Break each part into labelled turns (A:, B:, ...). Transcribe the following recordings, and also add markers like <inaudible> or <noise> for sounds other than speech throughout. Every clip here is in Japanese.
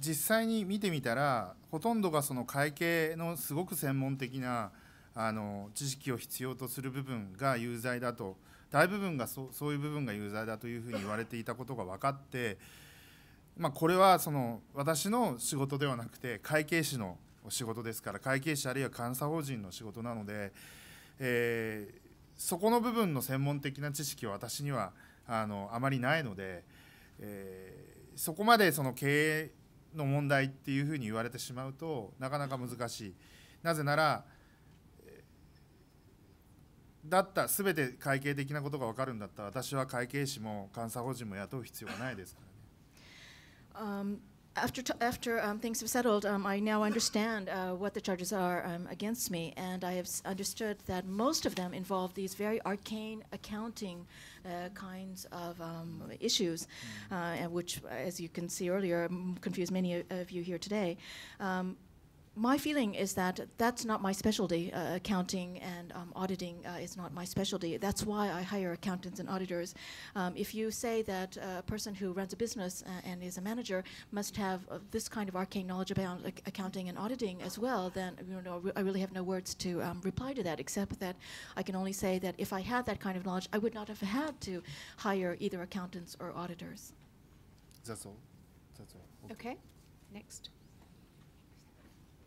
A: 実際に見てみたらほとんどがその会計のすごく専門的なあの知識を必要とする部分が有罪だと大部分がそそういう部分が有罪だというふうに言われていたことが分かって、まあ、これはその私の仕事ではなくて会計士の仕事ですから会計士あるいは監査法人の仕事なので、えー、そこの部分の専門的な知識は私にはあのあまりないので、えー、そこまでその経営の問題っていうふうに言われてしまうとなかなか難しい。なぜならだった全て会計的なことが分かるんだったら私は会計士も監査法人も雇う必要がないですか
B: らね。Um, after, after um, things have settled, um, I now understand uh, what the charges are um, against me, and I have understood that most of them involve these very arcane accounting uh, kinds of um, issues, mm. uh, which, as you can see earlier, confuse many of you here today. Um, my feeling is that that's not my specialty. Uh, accounting and um, auditing uh, is not my specialty. That's why I hire accountants and auditors. Um, if you say that uh, a person who runs a business uh, and is a manager must have uh, this kind of arcane knowledge about ac accounting and auditing as well, then you know, I really have no words to um, reply to that, except that I can only say that if I had that kind of knowledge, I would not have had to hire either accountants or auditors.
A: That's all. That's all. okay.
B: okay. next.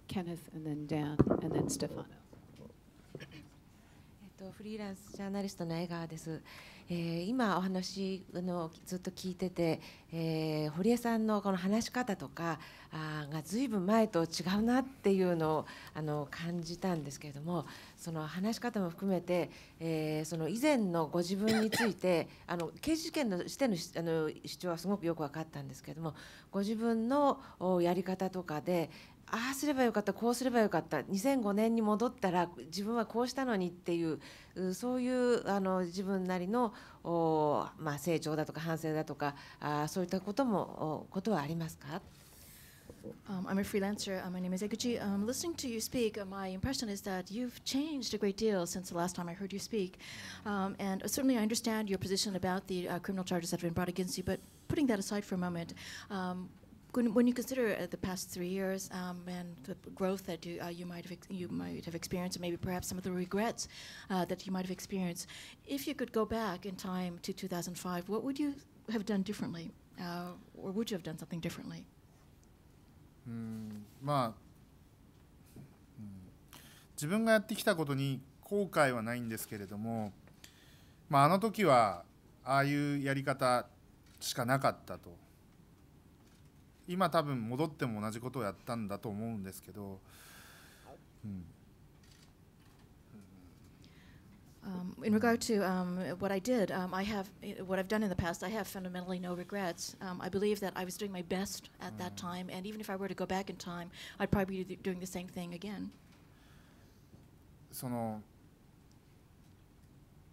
B: Kenneth and then Dan and then Stefano.
C: フリーランスジャーナリストの江川です。えー、今お話のずっと聞いてて、えー、堀江さんのこの話し方とかあが随分前と違うなっていうのをあの感じたんですけれどもその話し方も含めて、えー、その以前のご自分について <laughs> あの刑事事件のしてのあの主張はすごくよく分かったんですけれどもご自分のやり方とかでああすればよかったこうすればよかった2005年に戻ったら自分はこうしたのにっていうそういうあの自分なりのおまあ、成長だとか反省だとかあそういったこともことはありますか
B: Um, I'm a freelancer. Uh, my name is Eguchi. Um, listening to you speak, uh, my impression is that you've changed a great deal since the last time I heard you speak. Um, and uh, certainly I understand your position about the uh, criminal charges that have been brought against you, but putting that aside for a moment, um, when, you consider uh, the past three years um, and the growth that you, uh, you might have you might have experienced, maybe perhaps some of the regrets uh, that you might have experienced, if you could go back in time to 2005, what would you have done differently, uh, or would you have done something differently?
A: うんまあ、うん、自分がやってきたことに後悔はないんですけれども、まあ、あの時はああいうやり方しかなかったと hmm, 今多分戻っても同じことをやったんだと思うんですけど、うん
B: Um, in regard to um, what I did, um, I have what I've done in the past. I have fundamentally no regrets. I believe that I was doing my best at that time, and even if I were to go back in time, I'd probably be doing the same thing again.
A: その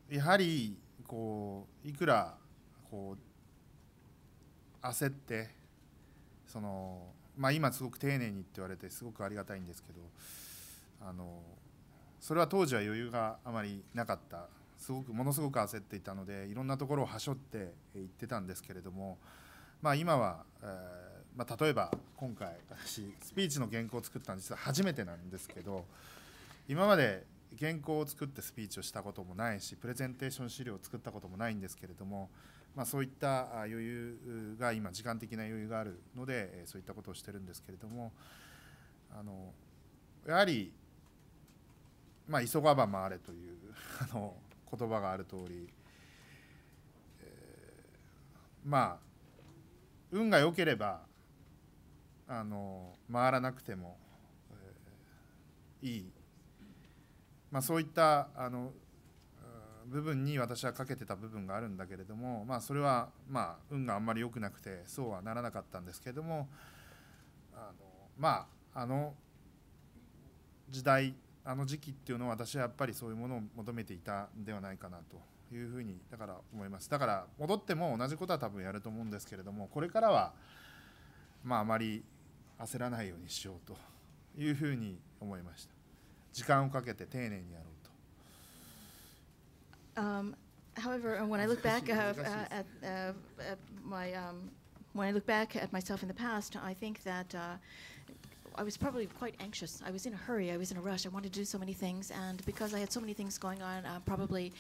A: やはりこういくらこう焦ってその、まあ、今すごく丁寧にって言われてすごくありがたいんですけどあのそれは当時は余裕があまりなかったすごくものすごく焦っていたのでいろんなところをはしょって行ってたんですけれども、まあ、今は、えー、まあ、例えば今回私スピーチの原稿を作ったの実は初めてなんですけど今まで原稿を作ってスピーチをしたこともないしプレゼンテーション資料を作ったこともないんですけれどもまあ、そういった余裕が今時間的な余裕があるのでそういったことをしてるんですけれどもあのやはり、まあ、急がば回れという <laughs> あの言葉がある通り、えー、まあ運が良ければあの回らなくても、えー、いい、まあ、そういったあの部分に私はかけてた部分があるんだけれども、まあ、それはまあ運があんまり良くなくてそうはならなかったんですけれどもあのまああの時代あの時期っていうのは私はやっぱりそういうものを求めていたんではないかなというふうにだから思いますだから戻っても同じことは多分やると思うんですけれどもこれからはまああまり焦らないようにしようというふうに思いました時間をかけて丁寧にやろう
B: Um, however, uh, when I look back uh, uh, at, uh, at, my um, when I look back at myself in the past, I think that uh, I was probably quite anxious. I was in a hurry. I was in a rush. I wanted to do so many things, and because I had so many things going on, uh, probably.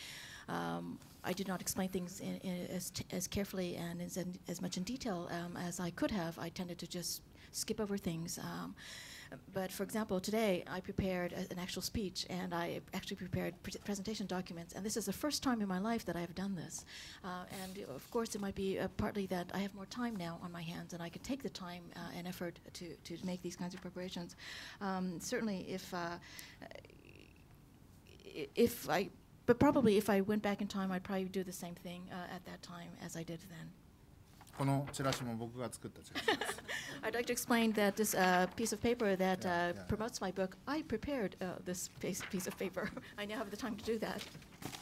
B: Um, I did not explain things in, in as, as, carefully and as, in, as much in detail um, as I could have. I tended to just skip over things. Um, but for example, today I prepared a, an actual speech and I actually prepared pre presentation documents. And this is the first time in my life that I have done this. Uh, and of course, it might be uh, partly that I have more time now on my hands and I can take the time uh, and effort to, to make these kinds of preparations. Um, certainly, if, uh, if I, but probably if I went back in time, I'd probably do the same thing uh, at that time as I did then.
A: このチラシも僕が作ったチラシです。
B: I'd <laughs> like to explain that this uh, piece of paper that uh, promotes my book, I prepared uh, this piece of paper. <laughs> I now have the time to do that.